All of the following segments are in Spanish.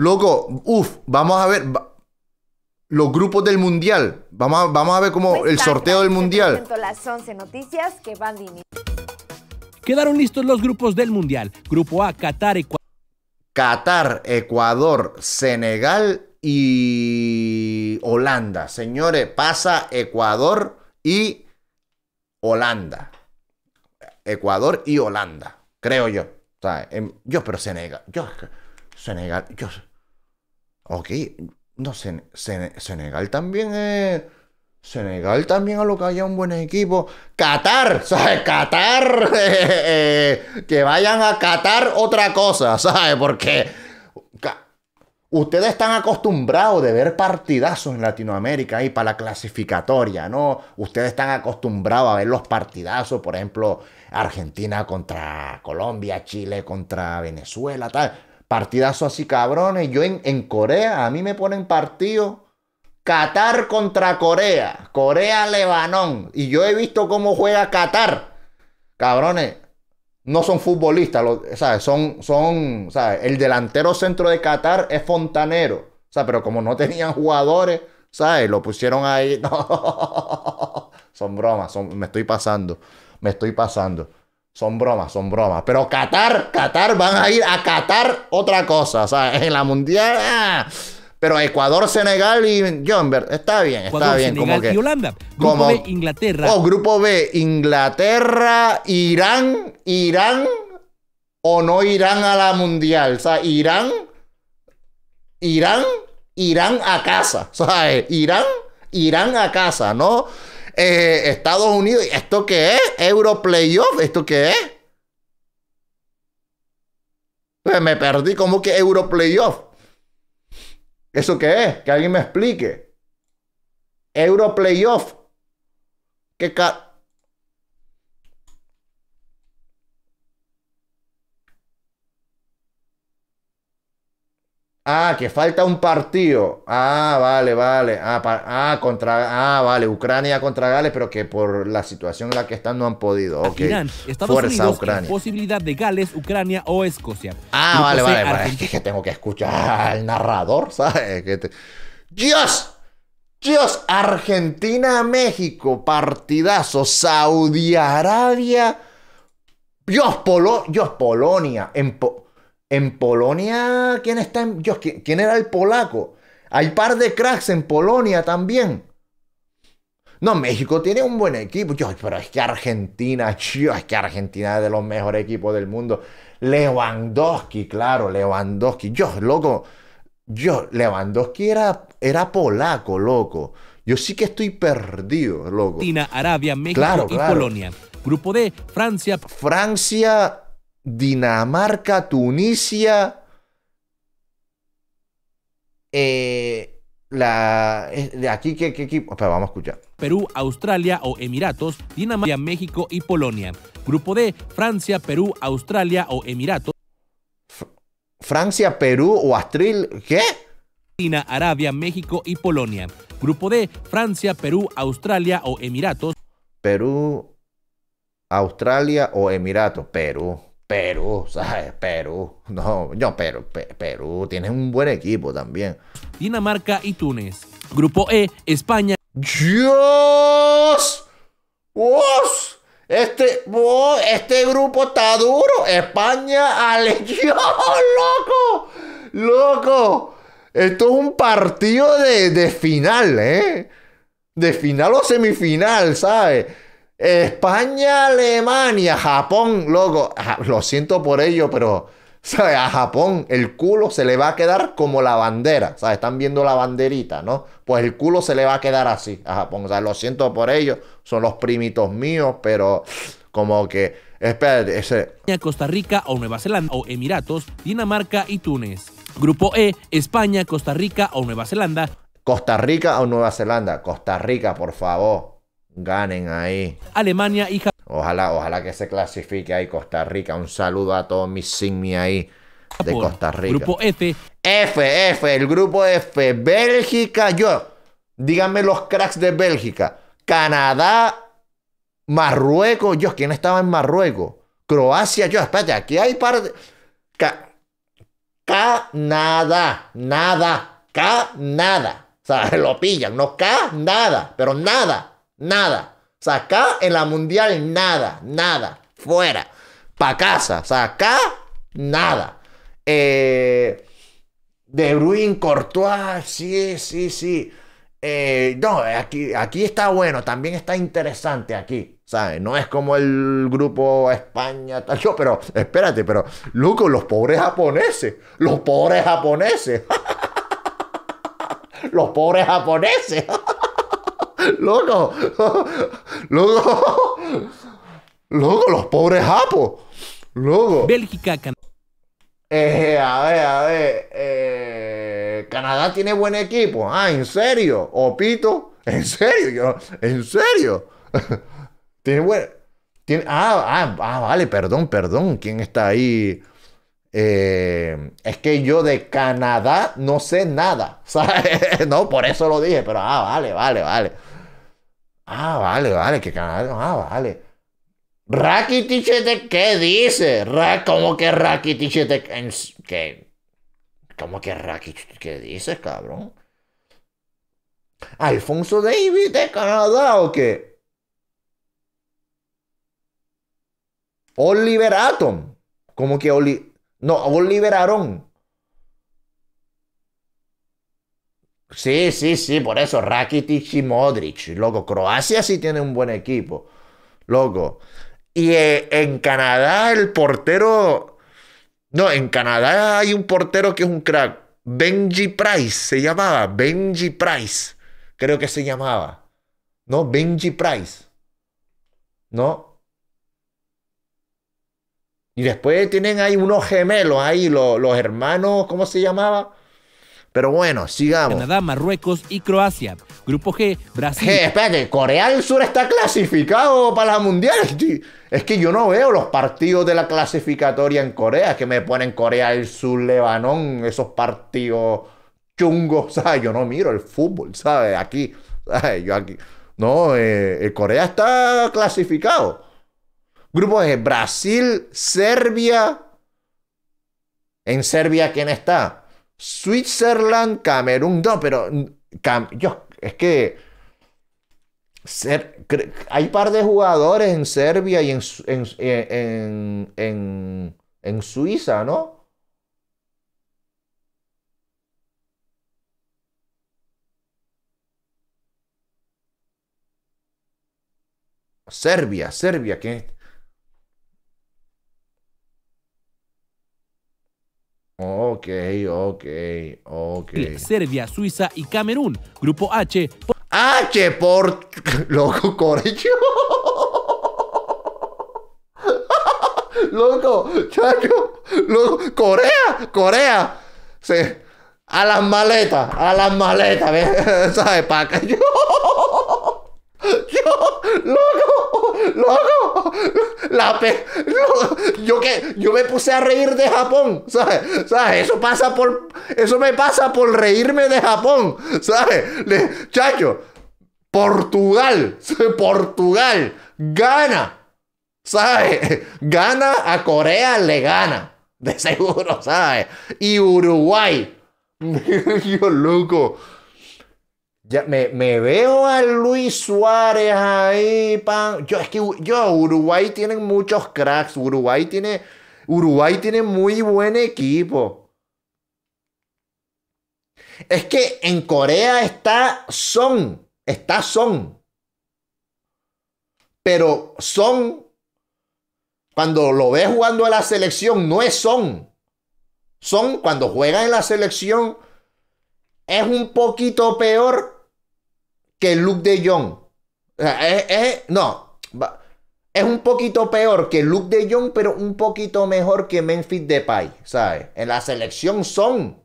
Loco, uff, vamos a ver los grupos del mundial. Vamos a, vamos a ver cómo el sorteo del este mundial. Las 11 noticias que van de Quedaron listos los grupos del mundial. Grupo A, Qatar, Ecuador. Qatar, Ecuador, Senegal y Holanda. Señores, pasa Ecuador y Holanda. Ecuador y Holanda, creo yo. Em, yo, pero Senegal. Yo, Senegal. Yo, Ok, no, sé, Senegal también es... Senegal también a lo que haya un buen equipo. Qatar, ¿sabes? Qatar. que vayan a Qatar otra cosa, ¿sabes? Porque ustedes están acostumbrados de ver partidazos en Latinoamérica y para la clasificatoria, ¿no? Ustedes están acostumbrados a ver los partidazos, por ejemplo, Argentina contra Colombia, Chile contra Venezuela, tal Partidazo así, cabrones. Yo en, Corea, a mí me ponen partido Qatar contra Corea. Corea-Lebanón. Y yo he visto cómo juega Qatar. Cabrones, no son futbolistas, ¿sabes? Son, son, El delantero centro de Qatar es fontanero. sea, pero como no tenían jugadores, ¿sabes? Lo pusieron ahí. Son bromas, me estoy pasando, me estoy pasando. Son bromas, son bromas. Pero Qatar, Qatar, van a ir a Qatar otra cosa. O sea, en la mundial. Ah. Pero Ecuador, Senegal y Johnberg, está bien, está bien. como Grupo B, Inglaterra. o oh, grupo B, Inglaterra, Irán, Irán o no Irán a la mundial. O sea, Irán, Irán, Irán a casa. O sea, Irán, Irán a casa, ¿no? Eh, Estados Unidos. ¿Esto qué es? Euro Playoff. ¿Esto qué es? Pues me perdí. ¿Cómo que Euro Playoff? ¿Eso qué es? Que alguien me explique. Euro Playoff. ¿Qué Ah, que falta un partido. Ah, vale, vale. Ah, ah, contra. Ah, vale. Ucrania contra Gales, pero que por la situación en la que están no han podido. Okay. Fuerza Ucrania. Posibilidad de Gales, Ucrania o Escocia. Ah, vale, vale, vale. Es que tengo que escuchar al narrador, ¿sabes? ¡Dios! Dios, Argentina, México, partidazo, Saudi Arabia, Dios, Dios Polonia, en en Polonia, ¿quién está ¿quién, era el polaco? Hay par de cracks en Polonia también. No, México tiene un buen equipo. yo pero es que Argentina, chio, es que Argentina es de los mejores equipos del mundo. Lewandowski, claro, Lewandowski. Yo, loco. Yo, Lewandowski era, era polaco, loco. Yo sí que estoy perdido, loco. Argentina, Arabia, México y Polonia. Grupo D, Francia. Francia Dinamarca, Tunisia, eh, la, eh, de aquí, ¿qué, equipo? Pero vamos a escuchar. Perú, Australia o Emiratos, Dinamarca, México y Polonia. Grupo D, Francia, Perú, Australia o Emiratos. Francia, Perú o Astril, ¿qué? China, Arabia, México y Polonia. Grupo D, Francia, Perú, Australia o Emiratos. Perú, Australia o Emiratos, Perú. Perú, ¿sabes? Perú. No, no, pero, Perú. Tienes un buen equipo también. Dinamarca y Túnez. Grupo E, España. ¡Dios! ¡Wow! Este, oh, este grupo está duro. España, Ale. loco! ¡Loco! Esto es un partido de, de final, ¿eh? De final o semifinal, ¿sabes? España, Alemania, Japón, loco. Lo siento por ello, pero ¿sabes? a Japón el culo se le va a quedar como la bandera. ¿sabes? Están viendo la banderita, ¿no? Pues el culo se le va a quedar así a Japón. sea, Lo siento por ello. Son los primitos míos, pero como que. Espérate, ese. Costa Rica o Nueva Zelanda o Emiratos, Dinamarca y Túnez. Grupo E, España, Costa Rica o Nueva Zelanda. Costa Rica o Nueva Zelanda. Costa Rica, por favor ganen ahí. Alemania y Ojalá, ojalá que se clasifique ahí Costa Rica. Un saludo a todos mis simi ahí de Costa Rica. Grupo F. F, F, el grupo F. Bélgica, yo. Díganme los cracks de Bélgica. Canadá, Marruecos, yo. ¿Quién estaba en Marruecos? Croacia, yo. Espérate, aquí hay parte. Ca... nada, nada, nada. O sea, lo pillan, no nada, pero nada. Nada. O sea, acá en la mundial, nada, nada. Fuera. Pa' casa. O sea, acá, nada. Eh, de Bruin Courtois, sí, sí, sí. Eh, no, aquí, aquí está bueno, también está interesante aquí. ¿Sabes? No es como el grupo España, tal, yo, pero espérate, pero, Luco, los pobres japoneses, los pobres japoneses, los pobres japoneses. loco, loco, loco, los pobres japos, loco. Bélgica, Canadá. Eh, a ver, a ver, eh, Canadá tiene buen equipo. Ah, ¿en serio? Opito, ¿en serio? Yo, ¿En serio? tiene buen... ¿Tiene... Ah, ah, ah, vale, perdón, perdón. ¿Quién está ahí? Eh, es que yo de Canadá no sé nada, ¿sabes? no, por eso lo dije, pero ah, vale, vale, vale. Ah, vale, vale, que Canadá, ah, vale. Rakitic, ¿qué dice? ¿Cómo que Rakitic? ¿Qué? ¿Cómo que Rakitic? ¿Qué dice, cabrón? ¿Alfonso David de Canadá o qué? Oliver Atom. ¿Cómo que Oli... No, Oliver Sí, sí, sí, por eso Rakitic y Modric. Loco, Croacia sí tiene un buen equipo. Loco. Y eh, en Canadá el portero... No, en Canadá hay un portero que es un crack. Benji Price se llamaba. Benji Price. Creo que se llamaba. ¿No? Benji Price. ¿No? Y después tienen ahí unos gemelos ahí, los, los hermanos, ¿cómo se llamaba? Pero bueno, sigamos. Canadá, Marruecos y Croacia. Grupo G, Brasil. Espera eh, espérate, Corea del Sur está clasificado para la mundial. Es que yo no veo los partidos de la clasificatoria en Corea, que me ponen Corea del Sur, Lebanón, esos partidos chungos, ¿sabes? Yo no miro el fútbol, ¿sabes? Aquí, Yo aquí. No, eh, eh, Corea está clasificado. Grupo G, Brasil, Serbia. En Serbia, ¿quién está? Switzerland, Camerún, no, pero cam, es que ser, hay par de jugadores en Serbia y en, eh, en, en, en Suiza, ¿no? Serbia, Serbia, ¿qué es? Ok, ok, ok. Serbia, Suiza y Camerún. Grupo H. H por... Loco, yo, Loco, chacho. Loco. Corea, Corea. Sí. A las maletas, a las maletas, ¿Sabes? Para acá. Yo. Yo. Loco. ¡Loco! La pe... Yo que yo me puse a reír de Japón, ¿sabes? ¿Sabes? Eso pasa por eso me pasa por reírme de Japón, ¿sabes? Chacho, Portugal, Portugal gana. ¿Sabes? Gana a Corea le gana, de seguro, ¿sabes? Y Uruguay. Yo loco me, veo a Luis Suárez ahí, pan. Yo, es que yo, Uruguay tiene muchos cracks. Uruguay tiene, Uruguay tiene muy buen equipo. Es que en Corea está Son. Está Son. Pero Son, cuando lo ves jugando a la selección, no es Son. Son, cuando juega en la selección, es un poquito peor que Luke de Jong. O sea, es, no, es un poquito peor que el look de Jong, pero un poquito mejor que Memphis Depay, ¿sabes? En la selección son.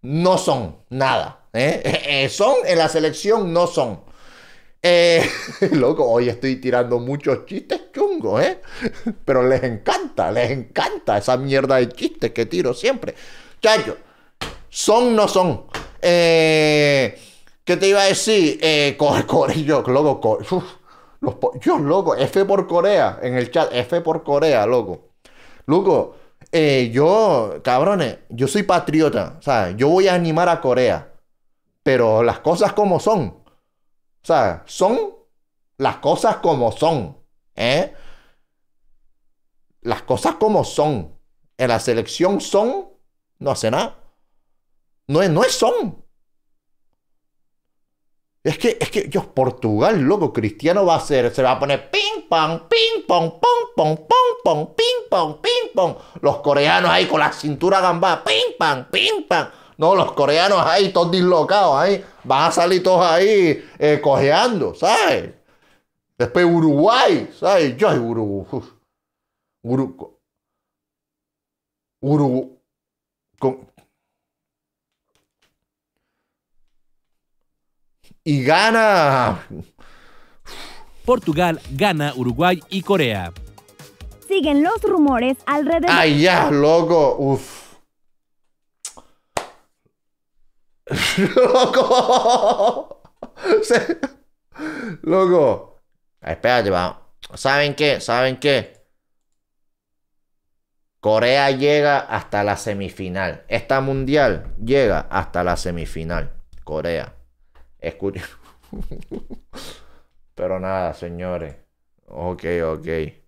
No son nada. ¿eh? Eh, son en la selección, no son. Eh, loco, hoy estoy tirando muchos chistes chungos, Pero les encanta, les encanta esa mierda de chistes que tiro siempre. Chacho, son, no son. Eh. ¿Qué te iba a decir? Eh, loco, Core, los yo, loco, F por Corea en el chat, F por Corea, loco. Loco, eh, yo, cabrones, yo soy patriota, O sea, Yo voy a animar a Corea, pero las cosas como son, O sea, Son las cosas como son, ¿eh? Las cosas como son. En la selección son, no hace nada. No es, no es son. Es que, es que, Dios, Portugal, loco, Cristiano va a ser, se va a poner ping pong, ping pong, pong pong, pong pong, ping pong, ping pong. Los coreanos ahí con la cintura gambada, ping pong, ping pong. No, los coreanos ahí todos dislocados ahí, van a salir todos ahí eh, cojeando, ¿sabes? Después Uruguay, ¿sabes? Yo, Uruguay. Uruguay. Urugu con, y gana. Portugal gana Uruguay y Corea. Siguen los rumores alrededor. ¡Ay, ya, loco! ¡Uf! ¡Loco! ¡Loco! Espera, va. ¿Saben qué? ¿Saben qué? Corea llega hasta la semifinal. Esta mundial llega hasta la semifinal. Corea curioso. Pero nada, señores. Ok, ok.